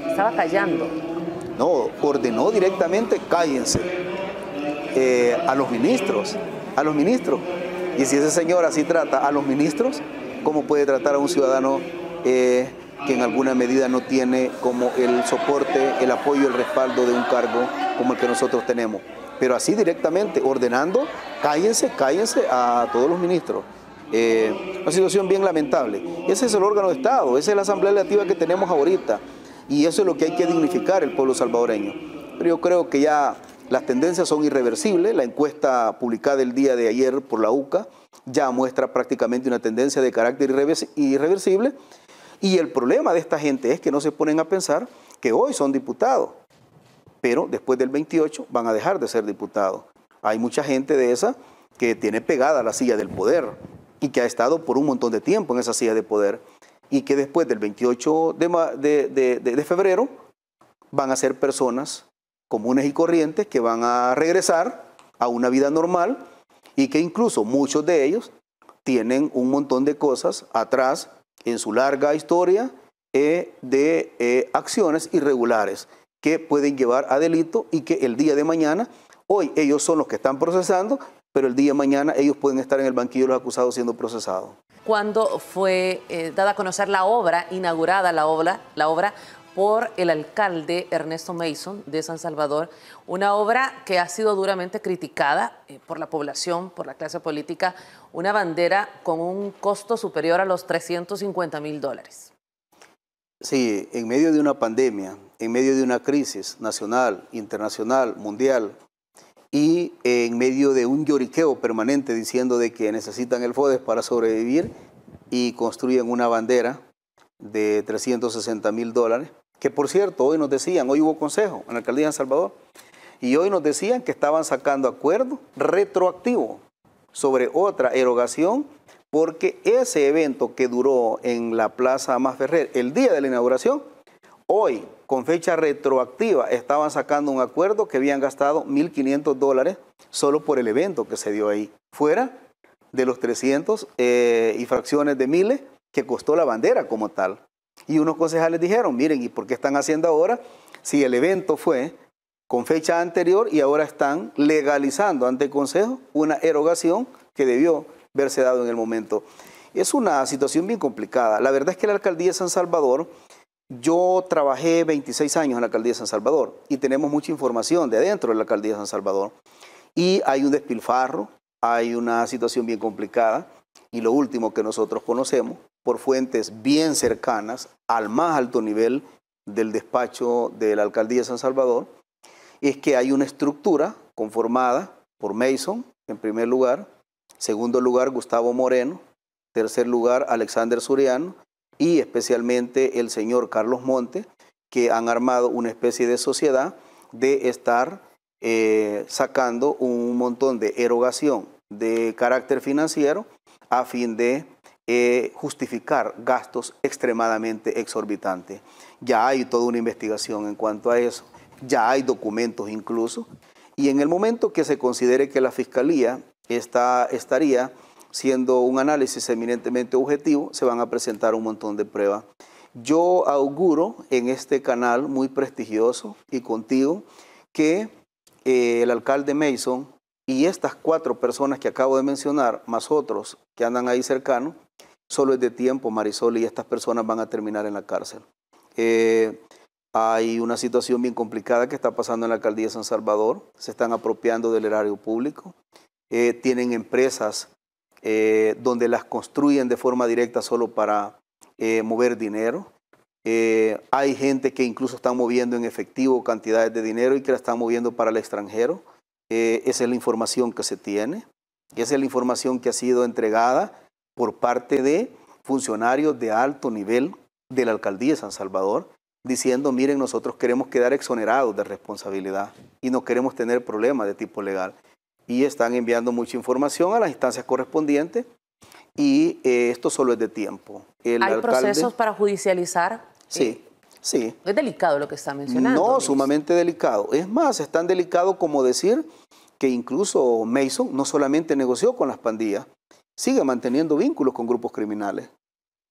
Estaba callando. No, ordenó directamente, cállense. Eh, a los ministros, a los ministros. Y si ese señor así trata a los ministros, ¿cómo puede tratar a un ciudadano eh, que en alguna medida no tiene como el soporte, el apoyo, el respaldo de un cargo como el que nosotros tenemos? Pero así directamente, ordenando, cállense, cállense a todos los ministros. Eh, una situación bien lamentable. Ese es el órgano de Estado, esa es la Asamblea Legislativa que tenemos ahorita. Y eso es lo que hay que dignificar el pueblo salvadoreño. Pero yo creo que ya las tendencias son irreversibles. La encuesta publicada el día de ayer por la UCA ya muestra prácticamente una tendencia de carácter irreversible. Y el problema de esta gente es que no se ponen a pensar que hoy son diputados, pero después del 28 van a dejar de ser diputados. Hay mucha gente de esa que tiene pegada la silla del poder y que ha estado por un montón de tiempo en esa silla de poder y que después del 28 de, febrero van a ser personas comunes y corrientes que van a regresar a una vida normal y que incluso muchos de ellos tienen un montón de cosas atrás en su larga historia eh, de eh, acciones irregulares que pueden llevar a delito y que el día de mañana, hoy ellos son los que están procesando, pero el día de mañana ellos pueden estar en el banquillo de los acusados siendo procesados cuando fue eh, dada a conocer la obra, inaugurada la obra, la obra por el alcalde Ernesto Mason de San Salvador, una obra que ha sido duramente criticada eh, por la población, por la clase política, una bandera con un costo superior a los 350 mil dólares. Sí, en medio de una pandemia, en medio de una crisis nacional, internacional, mundial, y en medio de un lloriqueo permanente diciendo de que necesitan el FODES para sobrevivir y construyen una bandera de 360 mil dólares, que por cierto hoy nos decían, hoy hubo consejo en la alcaldía de Salvador, y hoy nos decían que estaban sacando acuerdo retroactivo sobre otra erogación, porque ese evento que duró en la Plaza Más Ferrer el día de la inauguración, hoy con fecha retroactiva estaban sacando un acuerdo que habían gastado 1.500 dólares solo por el evento que se dio ahí, fuera de los 300 eh, y fracciones de miles que costó la bandera como tal. Y unos concejales dijeron, miren, ¿y por qué están haciendo ahora si el evento fue con fecha anterior y ahora están legalizando ante el Consejo una erogación que debió verse dado en el momento? Es una situación bien complicada. La verdad es que la alcaldía de San Salvador yo trabajé 26 años en la alcaldía de San Salvador y tenemos mucha información de adentro de la alcaldía de San Salvador. Y hay un despilfarro, hay una situación bien complicada. Y lo último que nosotros conocemos por fuentes bien cercanas al más alto nivel del despacho de la alcaldía de San Salvador es que hay una estructura conformada por Mason, en primer lugar, segundo lugar Gustavo Moreno, tercer lugar Alexander Suriano y especialmente el señor Carlos Monte, que han armado una especie de sociedad de estar eh, sacando un montón de erogación de carácter financiero a fin de eh, justificar gastos extremadamente exorbitantes. Ya hay toda una investigación en cuanto a eso, ya hay documentos incluso, y en el momento que se considere que la Fiscalía está, estaría siendo un análisis eminentemente objetivo, se van a presentar un montón de pruebas. Yo auguro en este canal muy prestigioso y contigo que eh, el alcalde Mason y estas cuatro personas que acabo de mencionar, más otros que andan ahí cercano solo es de tiempo, Marisol, y estas personas van a terminar en la cárcel. Eh, hay una situación bien complicada que está pasando en la alcaldía de San Salvador. Se están apropiando del erario público. Eh, tienen empresas eh, donde las construyen de forma directa solo para eh, mover dinero. Eh, hay gente que incluso está moviendo en efectivo cantidades de dinero y que la está moviendo para el extranjero. esa es la información que se tiene. Esa es la información que ha sido entregada por parte de funcionarios de alto nivel de la alcaldía de San Salvador, diciendo, miren, nosotros queremos quedar exonerados de responsabilidad y no queremos tener problemas de tipo legal y están enviando mucha información a las instancias correspondientes y eh, esto solo es de tiempo. ¿Hay procesos para judicializar? Sí, eh, sí. Es delicado lo que está mencionando. No, sumamente delicado. Es más, es tan delicado como decir que incluso Mason no solamente negoció con las pandillas, sigue manteniendo vínculos con grupos criminales,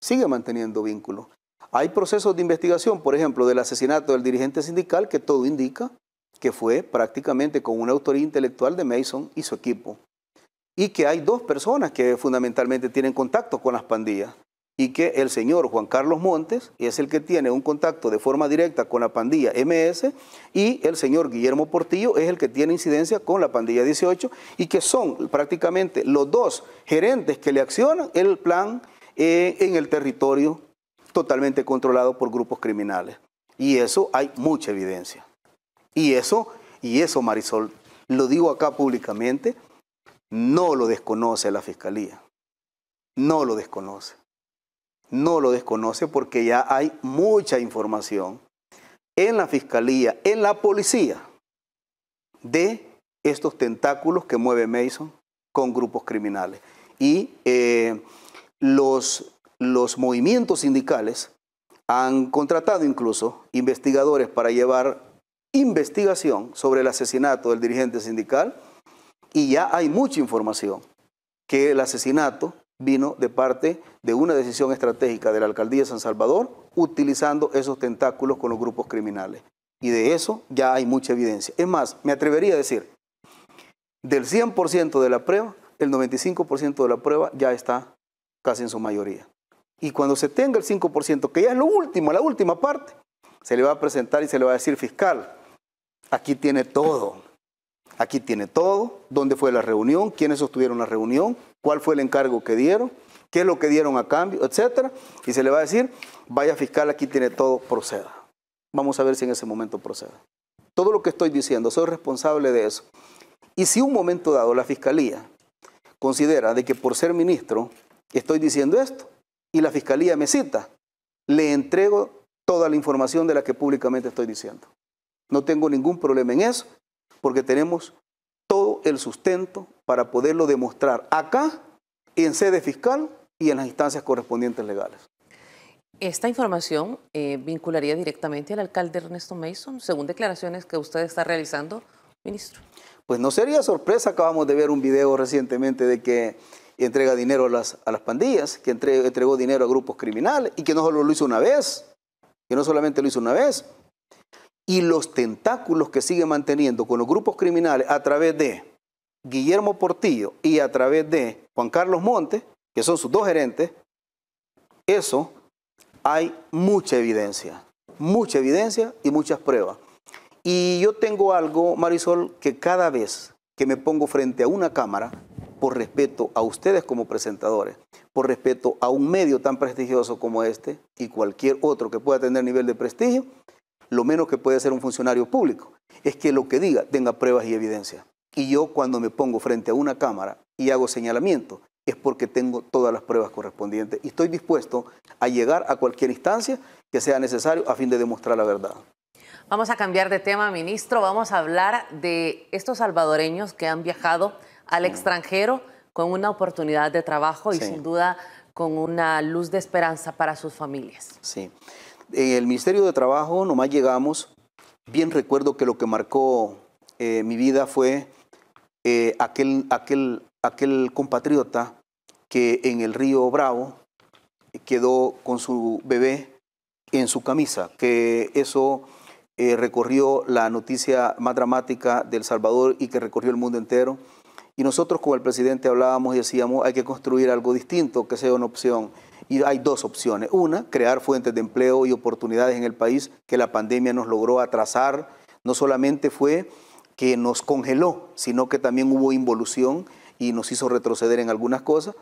sigue manteniendo vínculos. Hay procesos de investigación, por ejemplo, del asesinato del dirigente sindical, que todo indica que fue prácticamente con una autoría intelectual de Mason y su equipo. Y que hay dos personas que fundamentalmente tienen contacto con las pandillas. Y que el señor Juan Carlos Montes es el que tiene un contacto de forma directa con la pandilla MS y el señor Guillermo Portillo es el que tiene incidencia con la pandilla 18 y que son prácticamente los dos gerentes que le accionan el plan eh, en el territorio totalmente controlado por grupos criminales. Y eso hay mucha evidencia. Y eso, y eso, Marisol, lo digo acá públicamente, no lo desconoce la Fiscalía. No lo desconoce. No lo desconoce porque ya hay mucha información en la Fiscalía, en la policía, de estos tentáculos que mueve Mason con grupos criminales. Y eh, los, los movimientos sindicales han contratado incluso investigadores para llevar investigación sobre el asesinato del dirigente sindical y ya hay mucha información que el asesinato vino de parte de una decisión estratégica de la alcaldía de San Salvador utilizando esos tentáculos con los grupos criminales. Y de eso ya hay mucha evidencia. Es más, me atrevería a decir, del 100% de la prueba, el 95% de la prueba ya está casi en su mayoría. Y cuando se tenga el 5%, que ya es lo último, la última parte, se le va a presentar y se le va a decir, fiscal, aquí tiene todo. Aquí tiene todo, dónde fue la reunión, quiénes sostuvieron la reunión, cuál fue el encargo que dieron, qué es lo que dieron a cambio, etcétera. Y se le va a decir, vaya fiscal, aquí tiene todo, proceda. Vamos a ver si en ese momento procede. Todo lo que estoy diciendo, soy responsable de eso. Y si un momento dado la fiscalía considera de que por ser ministro estoy diciendo esto y la fiscalía me cita, le entrego toda la información de la que públicamente estoy diciendo. No tengo ningún problema en eso, porque tenemos todo el sustento para poderlo demostrar acá, en sede fiscal y en las instancias correspondientes legales. Esta información eh, vincularía directamente al alcalde Ernesto Mason, según declaraciones que usted está realizando, ministro. Pues no sería sorpresa, acabamos de ver un video recientemente de que entrega dinero a las, pandillas, que entregó dinero a grupos criminales y que no solo lo hizo una vez, que no solamente lo hizo una vez, y los tentáculos que sigue manteniendo con los grupos criminales a través de Guillermo Portillo y a través de Juan Carlos Montes, que son sus dos gerentes, eso hay mucha evidencia, mucha evidencia y muchas pruebas. Y yo tengo algo, Marisol, que cada vez que me pongo frente a una cámara, por respeto a ustedes como presentadores, por respeto a un medio tan prestigioso como este y cualquier otro que pueda tener nivel de prestigio, lo menos que puede hacer un funcionario público es que lo que diga tenga pruebas y evidencia. Y yo cuando me pongo frente a una cámara y hago señalamiento es porque tengo todas las pruebas correspondientes y estoy dispuesto a llegar a cualquier instancia que sea necesario a fin de demostrar la verdad. Vamos a cambiar de tema, ministro. Vamos a hablar de estos salvadoreños que han viajado al mm. extranjero con una oportunidad de trabajo y sin duda con una luz de esperanza para sus familias. Sí. En el Ministerio de Trabajo nomás llegamos. Bien recuerdo que lo que marcó eh, mi vida fue eh, aquel, aquel, aquel compatriota que en el río Bravo quedó con su bebé en su camisa, que eso eh, recorrió la noticia más dramática del Salvador y que recorrió el mundo entero. Y nosotros como el presidente hablábamos y decíamos, hay que construir algo distinto, que sea una opción. Y hay dos opciones. Una, crear fuentes de empleo y oportunidades en el país que la pandemia nos logró atrasar. No solamente fue que nos congeló, sino que también hubo involución y nos hizo retroceder en algunas cosas.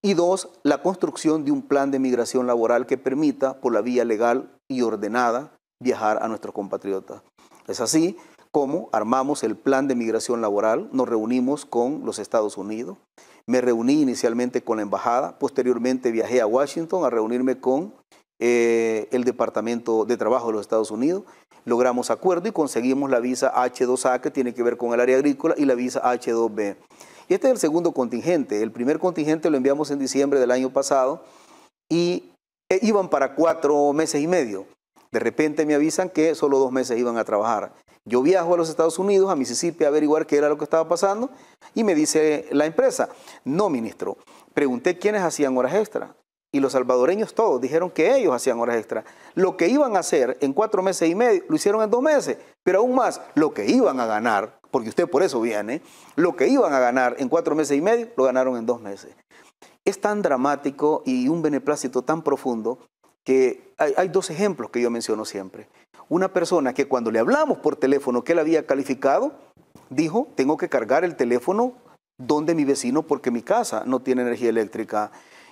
Y dos, la construcción de un plan de migración laboral que permita, por la vía legal y ordenada, viajar a nuestros compatriotas. Es así cómo armamos el plan de migración laboral, nos reunimos con los Estados Unidos, me reuní inicialmente con la embajada, posteriormente viajé a Washington a reunirme con eh, el Departamento de Trabajo de los Estados Unidos, logramos acuerdo y conseguimos la visa H2A que tiene que ver con el área agrícola y la visa H2B. Y este es el segundo contingente. El primer contingente lo enviamos en diciembre del año pasado y eh, iban para cuatro meses y medio. De repente me avisan que solo dos meses iban a trabajar. Yo viajo a los Estados Unidos, a Mississippi, a averiguar qué era lo que estaba pasando y me dice la empresa, no, ministro, pregunté quiénes hacían horas extra y los salvadoreños todos dijeron que ellos hacían horas extra. Lo que iban a hacer en cuatro meses y medio, lo hicieron en dos meses, pero aún más, lo que iban a ganar, porque usted por eso viene, lo que iban a ganar en cuatro meses y medio, lo ganaron en dos meses. Es tan dramático y un beneplácito tan profundo que hay, dos ejemplos que yo menciono siempre. Una persona que cuando le hablamos por teléfono que él había calificado, dijo, tengo que cargar el teléfono donde mi vecino porque mi casa no tiene energía eléctrica.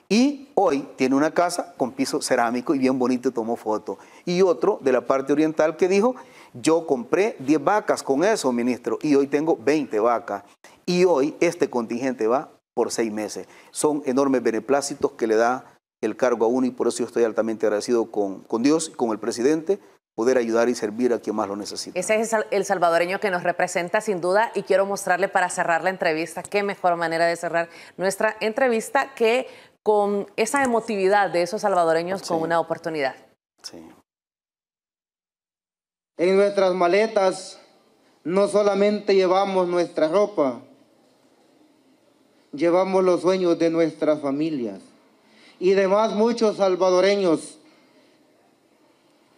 Y hoy tiene una casa con piso cerámico y bien bonito tomó foto. Y otro de la parte oriental que dijo, yo compré 10 vacas con eso, ministro, y hoy tengo 20 vacas. Y hoy este contingente va por seis meses. Son enormes beneplácitos que le da el cargo aún y por eso estoy altamente agradecido con, Dios y con el presidente poder ayudar y servir a quien más lo necesita. Ese es el salvadoreño que nos representa sin duda y quiero mostrarle para cerrar la entrevista, qué mejor manera de cerrar nuestra entrevista que con esa emotividad de esos salvadoreños con una oportunidad. En nuestras maletas no solamente llevamos nuestra ropa, llevamos los sueños de nuestras familias y demás muchos salvadoreños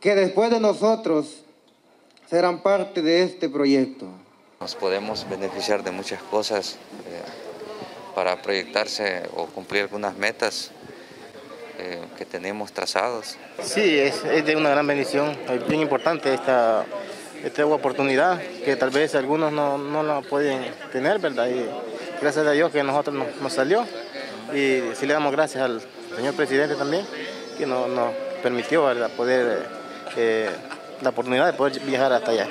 que después de nosotros serán parte de este proyecto. Nos podemos beneficiar de muchas cosas eh, para proyectarse o cumplir algunas metas eh, que tenemos trazados. Sí, es, de una gran bendición, es bien importante esta, esta oportunidad que tal vez algunos no, no la pueden tener, ¿verdad? Y gracias a Dios que a nosotros nos, salió y si le damos gracias al, señor presidente también, que nos, permitió poder eh, la oportunidad de poder viajar hasta allá.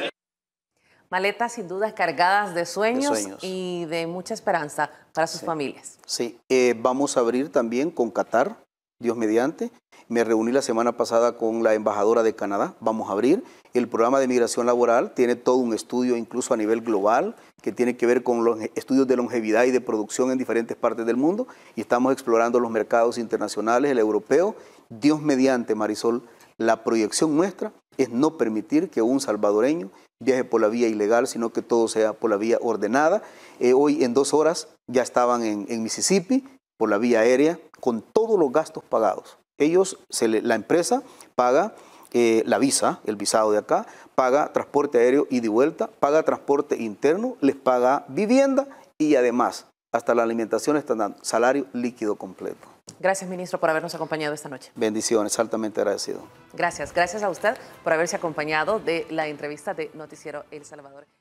Maletas sin dudas cargadas de sueños, y de mucha esperanza para sus familias. Sí, eh, vamos a abrir también con Qatar, Dios mediante. Me reuní la semana pasada con la embajadora de Canadá, vamos a abrir. El programa de migración laboral tiene todo un estudio, incluso a nivel global, que tiene que ver con los estudios de longevidad y de producción en diferentes partes del mundo. Y estamos explorando los mercados internacionales, el europeo. Dios mediante, Marisol, la proyección nuestra es no permitir que un salvadoreño viaje por la vía ilegal, sino que todo sea por la vía ordenada. Eh, hoy en dos horas ya estaban en, Mississippi por la vía aérea con todos los gastos pagados. Ellos, la empresa paga eh, la visa, el visado de acá, paga transporte aéreo y de vuelta, paga transporte interno, les paga vivienda y además hasta la alimentación están dando salario líquido completo. Gracias, ministro, por habernos acompañado esta noche. Bendiciones, altamente agradecido. Gracias, gracias a usted por haberse acompañado de la entrevista de Noticiero El Salvador.